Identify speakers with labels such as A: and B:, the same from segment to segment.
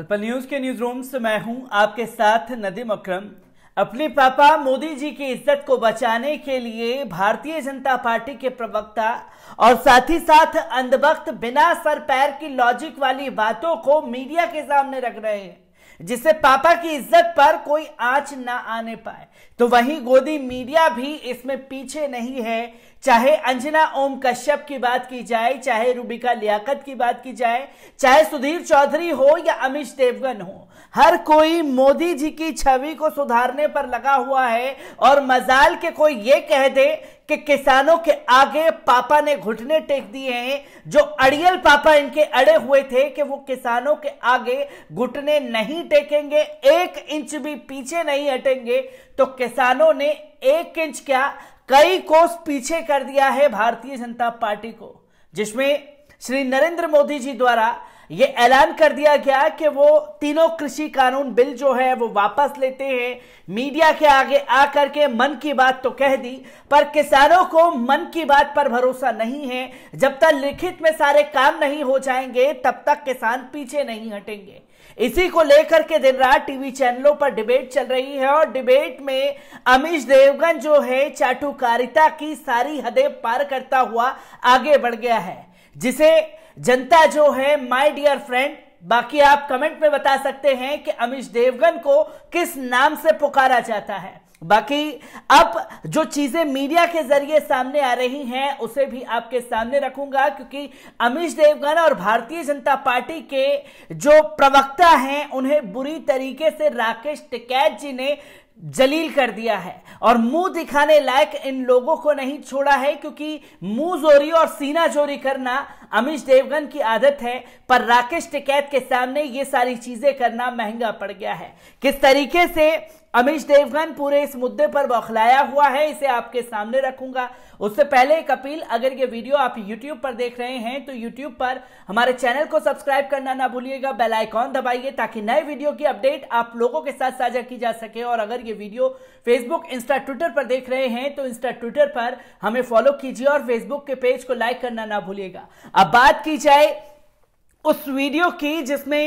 A: पलपल news के newsroom से मैं हूं आपके साथ नदीम अक्रम अपने पापा मोदी जी की इज्जत को बचाने के लिए भारतीय जनता पार्टी के प्रवक्ता और साथ ही साथ अंधवक्त बिना सर पैर की लॉजिक वाली बातों को मीडिया के सामने रख रहे हैं जिससे पापा की इज्जत पर कोई आंच ना आने पाए तो वहीं गोदी मीडिया भी इसमें पीछे नहीं है चाहे अंजना ओम कश्यप की बात की जाए चाहे रूबिका लियाकत की बात की जाए चाहे सुधीर चौधरी हो या अमित देवगन हो हर कोई मोदी जी की छवि को सुधारने पर लगा हुआ है और मजाल के कोई ये कह दे कि किसानों के आगे पापा ने घुटने टेक दिए हैं जो अड़ियल पापा इनके अड़े हुए थे कि वो किसानों के आगे घुटने नहीं टेकेंगे एक इंच भी पीछे नहीं हटेंगे तो किसानों ने एक इंच क्या कई कोस पीछे कर दिया है भारतीय जनता पार्टी को जिसमें श्री नरेंद्र मोदी जी द्वारा ये ऐलान कर दिया गया कि वो तीनों कृषि कानून बिल जो है वो वापस लेते हैं मीडिया के आगे आकर के मन की बात तो कह दी पर किसानों को मन की बात पर भरोसा नहीं है जब तक लिखित में सारे काम नहीं हो जाएंगे तब तक किसान पीछे नहीं हटेंगे इसी को लेकर के दिन रात टीवी चैनलों पर डिबेट चल रही है और डिबेट में अमित देवगन जो है चाटुकारिता की सारी हदें पार करता हुआ आगे बढ़ गया है जिसे जनता जो है माय डियर फ्रेंड बाकी आप कमेंट में बता सकते हैं कि अमित देवगन को किस नाम से पुकारा जाता है बाकी अब जो चीजें मीडिया के जरिए सामने आ रही हैं उसे भी आपके सामने रखूंगा क्योंकि अमित देवगन और भारतीय जनता पार्टी के जो प्रवक्ता हैं उन्हें बुरी तरीके से राकेश टिकैत जी ने जलील कर दिया है और मुंह दिखाने लायक इन लोगों को नहीं छोड़ा है क्योंकि मुंह जोरी और सीना जोरी करना अमीश देवगन की आदत है पर राकेश टिकैत के सामने ये सारी चीजें करना महंगा पड़ गया है किस तरीके से अमीश देवगन पूरे इस मुद्दे पर बौखलाया हुआ है इसे आपके सामने रखूंगा उससे पहले एक अपील अगर ये वीडियो आप YouTube पर देख रहे हैं तो YouTube पर हमारे चैनल को सब्सक्राइब करना ना भूलिएगा बेल आइकॉन दबाइए ताकि नए वीडियो की अपडेट आप लोगों के साथ साझा की जा सके और अगर ये ये वीडियो फेसबुक इंस्टा ट्विटर पर देख रहे हैं तो इंस्टा ट्विटर पर हमें फॉलो कीजिए और फेसबुक के पेज को लाइक करना ना भूलिएगा अब बात की जाए उस वीडियो की जिसमें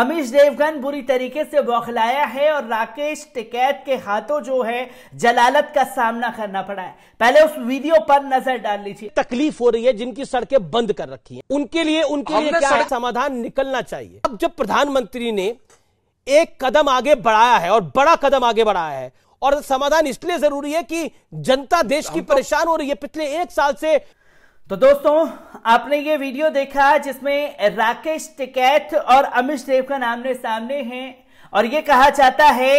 A: अमीश देवगन बुरी तरीके से बौखलाया है और राकेश टिकैत के हाथों जो है जलालत का सामना करना पड़ा है पहले उस वीडियो पर नजर डाल लीजिए तकलीफ हो रही है जिनकी सड़कें बंद कर रखी हैं उनके लिए उनके लिए क्या समाधान निकलना चाहिए अब जब प्रधानमंत्री ने एक कदम आगे बढ़ाया है और बड़ा कदम आगे बढ़ाया है और समाधान इसलिए जरूरी है कि जनता देश की परेशान हो रही है पिछले एक साल से तो दोस्तों आपने ये वीडियो देखा जिसमें राकेश टिकैत और अमित देवगन आमने सामने हैं और ये कहा जाता है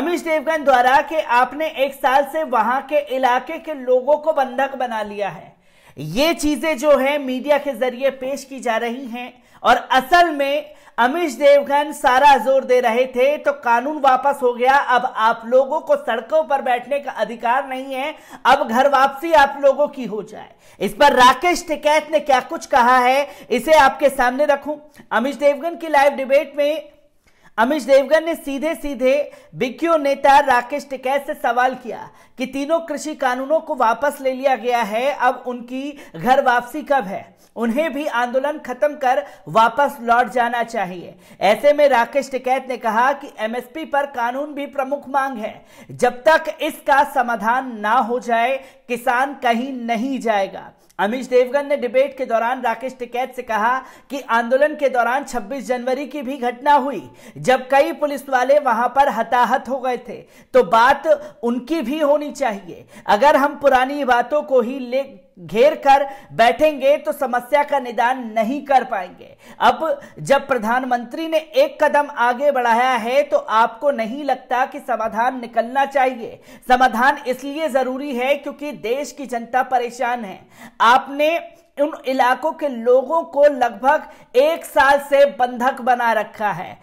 A: अमित देवगन द्वारा कि आपने एक साल से वहां के इलाके के लोगों को बंधक बना लिया है ये चीजें जो है मीडिया के जरिए पेश की जा रही हैं और असल में अमित देवगन सारा जोर दे रहे थे तो कानून वापस हो गया अब आप लोगों को सड़कों पर बैठने का अधिकार नहीं है अब घर वापसी आप लोगों की हो जाए इस पर राकेश टिकैत ने क्या कुछ कहा है इसे आपके सामने रखूं अमित देवगन की लाइव डिबेट में अमित देवगन ने सीधे सीधे बिक्यू नेता राकेश टिकैत से सवाल किया कि तीनों कृषि कानूनों को वापस ले लिया गया है अब उनकी घर वापसी कब है उन्हें भी आंदोलन खत्म कर वापस लौट जाना चाहिए ऐसे में राकेश टिकैत ने कहा कि एमएसपी पर कानून भी प्रमुख मांग है जब तक इसका समाधान ना हो जाए किसान कहीं नहीं जाएगा अमीश देवगन ने डिबेट के दौरान राकेश टिकैत से कहा कि आंदोलन के दौरान 26 जनवरी की भी घटना हुई जब कई पुलिस वाले वहां पर हताहत हो गए थे तो बात उनकी भी होनी चाहिए अगर हम पुरानी बातों को ही ले घेर कर बैठेंगे तो समस्या का निदान नहीं कर पाएंगे अब जब प्रधानमंत्री ने एक कदम आगे बढ़ाया है तो आपको नहीं लगता कि समाधान निकलना चाहिए समाधान इसलिए जरूरी है क्योंकि देश की जनता परेशान है आपने उन इलाकों के लोगों को लगभग एक साल से बंधक बना रखा है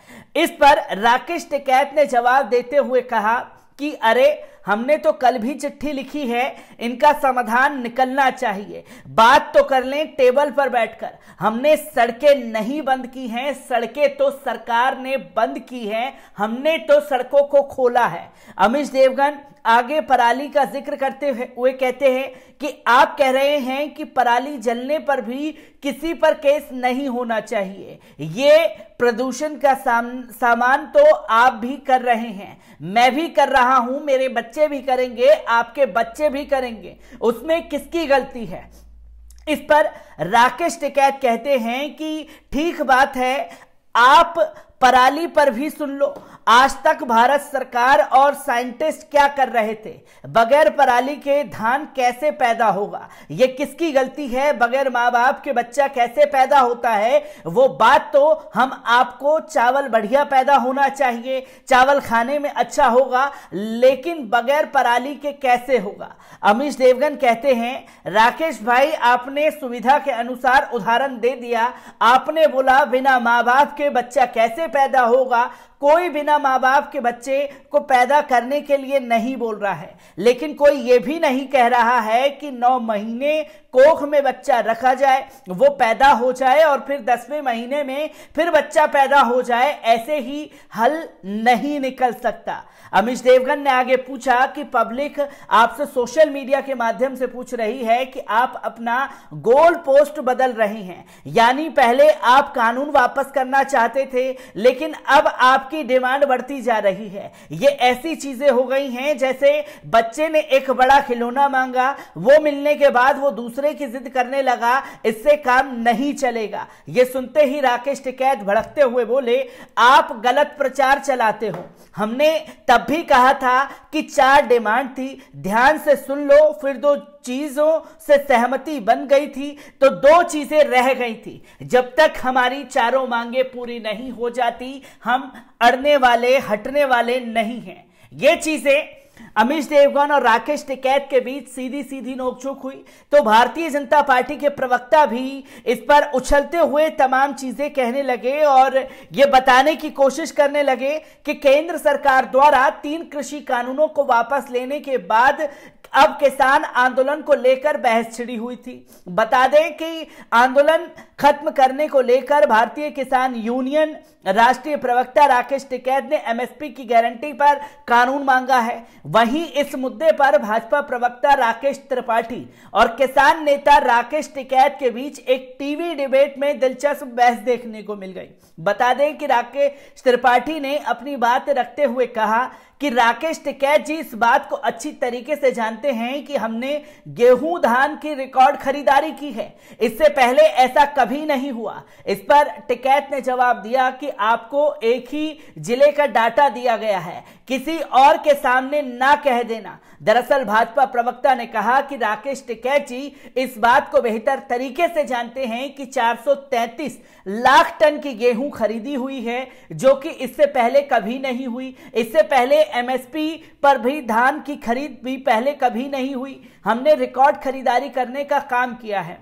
A: इस पर राकेश टिकैत ने जवाब देते हुए कहा कि अरे हमने तो कल भी चिट्ठी लिखी है इनका समाधान निकलना चाहिए बात तो कर लें टेबल पर बैठकर हमने सड़कें नहीं बंद की हैं सड़कें तो सरकार ने बंद की हैं हमने तो सड़कों को खोला है अमित देवगन आगे पराली का जिक्र करते हुए कहते हैं कि आप कह रहे हैं कि पराली जलने पर भी किसी पर केस नहीं होना चाहिए ये प्रदूषण का साम, सामान तो आप भी कर रहे हैं मैं भी कर रहा हूं मेरे बच्चे बच्चे भी करेंगे आपके बच्चे भी करेंगे उसमें किसकी गलती है इस पर राकेश टिकैत कहते हैं कि ठीक बात है आप पराली पर भी सुन लो आज तक भारत सरकार और साइंटिस्ट क्या कर रहे थे बगैर पराली के धान कैसे पैदा होगा ये किसकी गलती है बगैर माँ बाप के बच्चा कैसे पैदा होता है वो बात तो हम आपको चावल बढ़िया पैदा होना चाहिए चावल खाने में अच्छा होगा लेकिन बगैर पराली के कैसे होगा अमीश देवगन कहते हैं राकेश भाई आपने सुविधा के अनुसार उदाहरण दे दिया आपने बोला बिना माँ बाप के बच्चा कैसे पैदा होगा कोई बिना माँ बाप के बच्चे को पैदा करने के लिए नहीं बोल रहा है लेकिन कोई ये भी नहीं कह रहा है कि नौ महीने कोख में बच्चा रखा जाए वो पैदा हो जाए और फिर दसवें महीने में फिर बच्चा पैदा हो जाए ऐसे ही हल नहीं निकल सकता अमिश देवगन ने आगे पूछा कि पब्लिक आपसे सोशल मीडिया के माध्यम से पूछ रही है कि आप अपना गोल पोस्ट बदल रहे हैं यानी पहले आप कानून वापस करना चाहते थे लेकिन अब आप आपकी डिमांड बढ़ती जा रही है ये ऐसी चीजें हो गई हैं जैसे बच्चे ने एक बड़ा खिलौना मांगा वो मिलने के बाद वो दूसरे की जिद करने लगा इससे काम नहीं चलेगा ये सुनते ही राकेश टिकैत भड़कते हुए बोले आप गलत प्रचार चलाते हो हमने तब भी कहा था कि चार डिमांड थी ध्यान से सुन लो फिर दो चीजों से सहमति बन गई थी तो दो चीजें रह गई थी जब तक हमारी चारों मांगे पूरी नहीं हो जाती हम अड़ने वाले हटने वाले नहीं हैं ये चीजें अमित देवगन और राकेश टिकैत के बीच सीधी सीधी नोकझोंक हुई तो भारतीय जनता पार्टी के प्रवक्ता भी इस पर उछलते हुए तमाम चीजें कहने लगे और ये बताने की कोशिश करने लगे कि केंद्र सरकार द्वारा तीन कृषि कानूनों को वापस लेने के बाद अब किसान आंदोलन को लेकर बहस छिड़ी हुई थी बता दें कि आंदोलन खत्म करने को लेकर भारतीय किसान यूनियन राष्ट्रीय प्रवक्ता राकेश टिकैत ने एमएसपी की गारंटी पर कानून मांगा है वहीं इस मुद्दे पर भाजपा प्रवक्ता राकेश त्रिपाठी और किसान नेता राकेश टिकैत के बीच एक टीवी डिबेट में दिलचस्प बहस देखने को मिल गई बता दें कि राकेश त्रिपाठी ने अपनी बात रखते हुए कहा कि राकेश टिकैत जी इस बात को अच्छी तरीके से जानते हैं कि हमने गेहूं धान की रिकॉर्ड खरीदारी की है इससे पहले ऐसा कभी नहीं हुआ इस पर टिकैत ने जवाब दिया कि आपको एक ही जिले का डाटा दिया गया है किसी और के सामने ना कह देना दरअसल भाजपा प्रवक्ता ने कहा कि राकेश टिकैत जी इस बात को बेहतर तरीके से जानते हैं कि 433 लाख टन की गेहूं खरीदी हुई है जो कि इससे पहले कभी नहीं हुई इससे पहले एमएसपी पर भी धान की खरीद भी पहले कभी नहीं हुई हमने रिकॉर्ड खरीदारी करने का काम किया है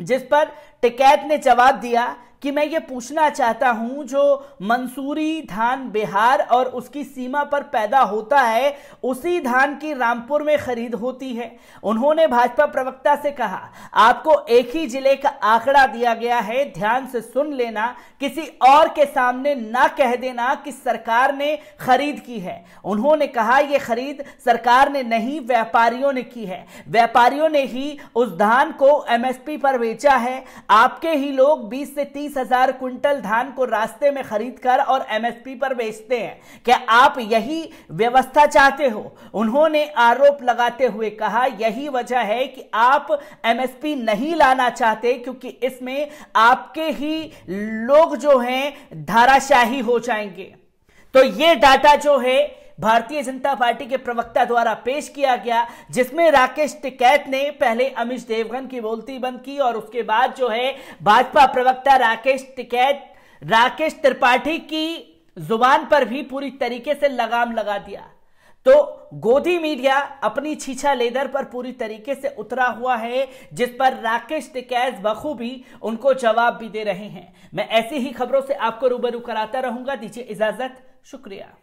A: जिस पर टिकैत ने जवाब दिया कि मैं ये पूछना चाहता हूं जो मंसूरी धान बिहार और उसकी सीमा पर पैदा होता है उसी धान की रामपुर में खरीद होती है उन्होंने भाजपा प्रवक्ता से कहा आपको एक ही जिले का आंकड़ा दिया गया है ध्यान से सुन लेना किसी और के सामने ना कह देना कि सरकार ने खरीद की है उन्होंने कहा यह खरीद सरकार ने नहीं व्यापारियों ने की है व्यापारियों ने ही उस धान को एमएसपी पर बेचा है आपके ही लोग 20 से तीस तीस हजार क्विंटल धान को रास्ते में खरीद कर और एमएसपी पर बेचते हैं क्या आप यही व्यवस्था चाहते हो उन्होंने आरोप लगाते हुए कहा यही वजह है कि आप एमएसपी नहीं लाना चाहते क्योंकि इसमें आपके ही लोग जो हैं धाराशाही हो जाएंगे तो ये डाटा जो है भारतीय जनता पार्टी के प्रवक्ता द्वारा पेश किया गया जिसमें राकेश टिकैत ने पहले अमित देवगन की बोलती बंद की और उसके बाद जो है भाजपा प्रवक्ता राकेश टिकैत राकेश त्रिपाठी की जुबान पर भी पूरी तरीके से लगाम लगा दिया तो गोदी मीडिया अपनी छीछा लेदर पर पूरी तरीके से उतरा हुआ है जिस पर राकेश टिकैत बखूबी उनको जवाब भी दे रहे हैं मैं ऐसी ही खबरों से आपको रूबरू कराता रहूंगा दीजिए इजाजत शुक्रिया